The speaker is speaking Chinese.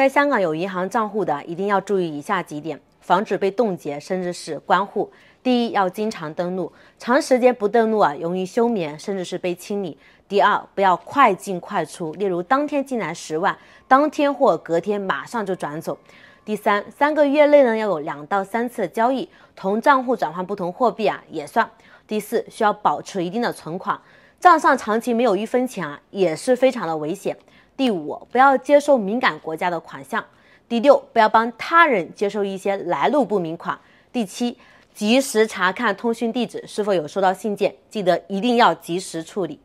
在香港有银行账户的，一定要注意以下几点，防止被冻结甚至是关户。第一，要经常登录，长时间不登录啊，容易休眠，甚至是被清理。第二，不要快进快出，例如当天进来十万，当天或隔天马上就转走。第三，三个月内呢要有两到三次的交易，同账户转换不同货币啊也算。第四，需要保持一定的存款，账上长期没有一分钱啊，也是非常的危险。第五，不要接受敏感国家的款项。第六，不要帮他人接收一些来路不明款。第七，及时查看通讯地址是否有收到信件，记得一定要及时处理。